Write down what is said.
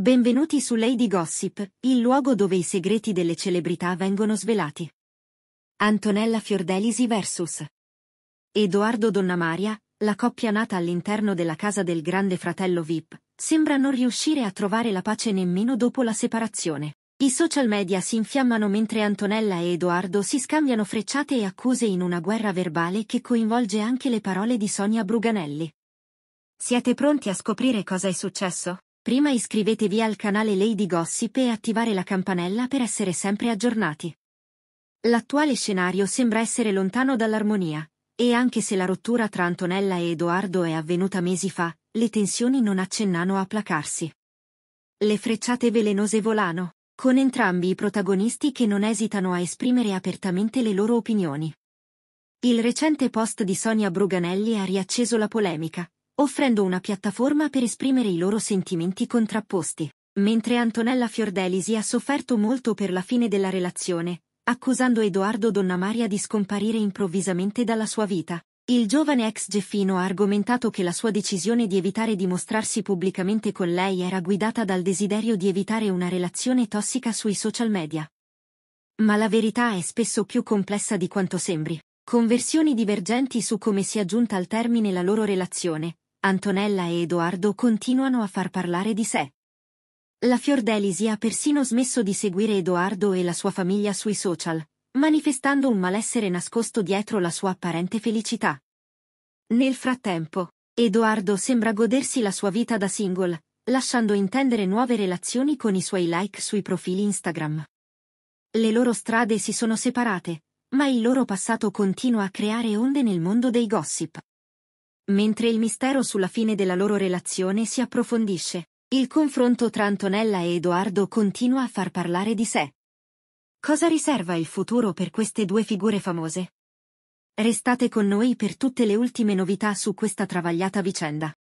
Benvenuti su Lady Gossip, il luogo dove i segreti delle celebrità vengono svelati. Antonella Fiordelisi vs. Edoardo Donnamaria, la coppia nata all'interno della casa del grande fratello VIP, sembra non riuscire a trovare la pace nemmeno dopo la separazione. I social media si infiammano mentre Antonella e Edoardo si scambiano frecciate e accuse in una guerra verbale che coinvolge anche le parole di Sonia Bruganelli. Siete pronti a scoprire cosa è successo? Prima iscrivetevi al canale Lady Gossip e attivare la campanella per essere sempre aggiornati. L'attuale scenario sembra essere lontano dall'armonia, e anche se la rottura tra Antonella e Edoardo è avvenuta mesi fa, le tensioni non accennano a placarsi. Le frecciate velenose volano, con entrambi i protagonisti che non esitano a esprimere apertamente le loro opinioni. Il recente post di Sonia Bruganelli ha riacceso la polemica, offrendo una piattaforma per esprimere i loro sentimenti contrapposti, mentre Antonella Fiordelisi ha sofferto molto per la fine della relazione, accusando Edoardo Donnamaria di scomparire improvvisamente dalla sua vita. Il giovane ex Geffino ha argomentato che la sua decisione di evitare di mostrarsi pubblicamente con lei era guidata dal desiderio di evitare una relazione tossica sui social media. Ma la verità è spesso più complessa di quanto sembri. Conversioni divergenti su come sia giunta al termine la loro relazione, Antonella e Edoardo continuano a far parlare di sé. La Fiordelisi ha persino smesso di seguire Edoardo e la sua famiglia sui social, manifestando un malessere nascosto dietro la sua apparente felicità. Nel frattempo, Edoardo sembra godersi la sua vita da single, lasciando intendere nuove relazioni con i suoi like sui profili Instagram. Le loro strade si sono separate, ma il loro passato continua a creare onde nel mondo dei gossip. Mentre il mistero sulla fine della loro relazione si approfondisce, il confronto tra Antonella e Edoardo continua a far parlare di sé. Cosa riserva il futuro per queste due figure famose? Restate con noi per tutte le ultime novità su questa travagliata vicenda.